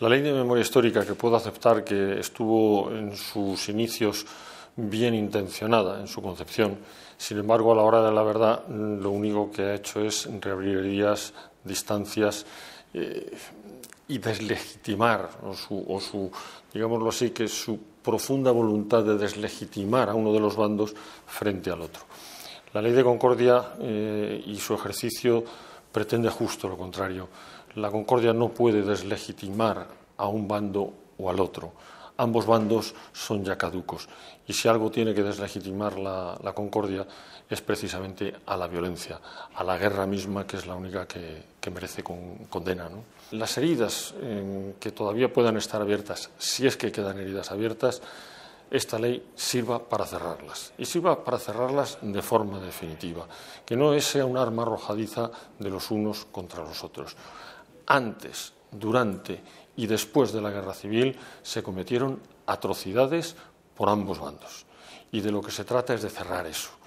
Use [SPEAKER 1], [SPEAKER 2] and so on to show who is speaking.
[SPEAKER 1] La ley de memoria histórica, que puedo aceptar que estuvo en sus inicios bien intencionada en su concepción, sin embargo, a la hora de la verdad, lo único que ha hecho es reabrir distancias eh, y deslegitimar o su, digámoslo así, que su profunda voluntad de deslegitimar a uno de los bandos frente al otro. La ley de Concordia eh, y su ejercicio pretende justo lo contrario. La concordia no puede deslegitimar a un bando o al otro. Ambos bandos son ya caducos. Y si algo tiene que deslegitimar la, concordia es precisamente a la violencia, a la guerra misma, que es la única que, merece condena. Las heridas que todavía puedan estar abiertas, si es que quedan heridas abiertas, esta ley sirva para cerrarlas y sirva para cerrarlas de forma definitiva, que no sea un arma arrojadiza de los unos contra los otros. Antes, durante y después de la guerra civil se cometieron atrocidades por ambos bandos y de lo que se trata es de cerrar eso.